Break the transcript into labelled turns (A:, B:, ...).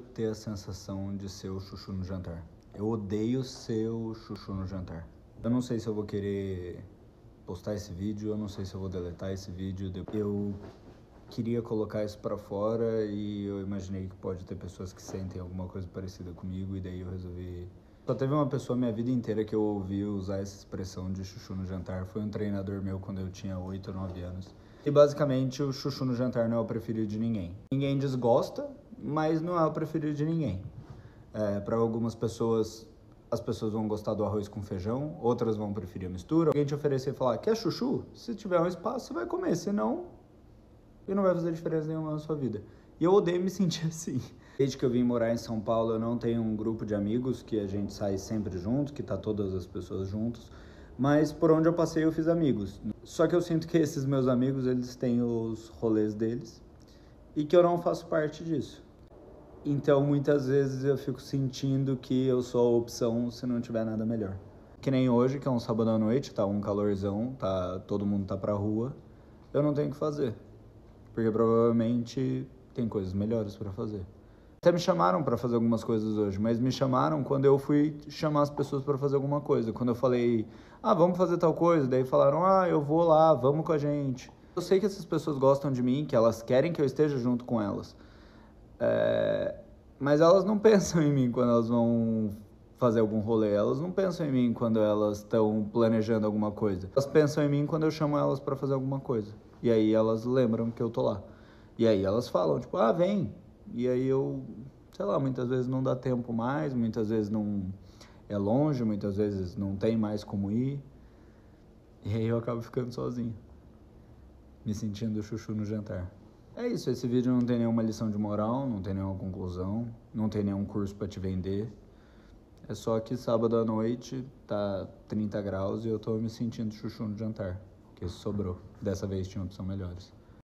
A: ter a sensação de ser o chuchu no jantar. Eu odeio ser o chuchu no jantar. Eu não sei se eu vou querer postar esse vídeo, eu não sei se eu vou deletar esse vídeo. Eu queria colocar isso para fora e eu imaginei que pode ter pessoas que sentem alguma coisa parecida comigo e daí eu resolvi só teve uma pessoa minha vida inteira que eu ouvi usar essa expressão de chuchu no jantar. Foi um treinador meu quando eu tinha 8 ou 9 anos. E basicamente o chuchu no jantar não é o preferido de ninguém. Ninguém desgosta, mas não é o preferido de ninguém. É, para algumas pessoas, as pessoas vão gostar do arroz com feijão, outras vão preferir a mistura. Alguém te oferecer e falar, quer chuchu? Se tiver um espaço, você vai comer, senão e não vai fazer diferença nenhuma na sua vida. E eu odeio me sentir assim. Desde que eu vim morar em São Paulo, eu não tenho um grupo de amigos que a gente sai sempre junto, que tá todas as pessoas juntos, mas por onde eu passei eu fiz amigos. Só que eu sinto que esses meus amigos, eles têm os rolês deles e que eu não faço parte disso. Então, muitas vezes eu fico sentindo que eu sou a opção se não tiver nada melhor. Que nem hoje, que é um sábado à noite, tá um calorzão, tá todo mundo tá pra rua, eu não tenho o que fazer. Porque provavelmente tem coisas melhores para fazer. Até me chamaram para fazer algumas coisas hoje, mas me chamaram quando eu fui chamar as pessoas para fazer alguma coisa. Quando eu falei, ah, vamos fazer tal coisa, daí falaram, ah, eu vou lá, vamos com a gente. Eu sei que essas pessoas gostam de mim, que elas querem que eu esteja junto com elas. É, mas elas não pensam em mim quando elas vão fazer algum rolê, elas não pensam em mim quando elas estão planejando alguma coisa. Elas pensam em mim quando eu chamo elas para fazer alguma coisa. E aí elas lembram que eu tô lá. E aí elas falam, tipo, ah, vem. E aí eu, sei lá, muitas vezes não dá tempo mais, muitas vezes não é longe, muitas vezes não tem mais como ir. E aí eu acabo ficando sozinho, me sentindo chuchu no jantar. É isso, esse vídeo não tem nenhuma lição de moral, não tem nenhuma conclusão, não tem nenhum curso para te vender. É só que sábado à noite tá 30 graus e eu tô me sentindo chuchu no jantar, que sobrou. Dessa vez tinha opção melhores.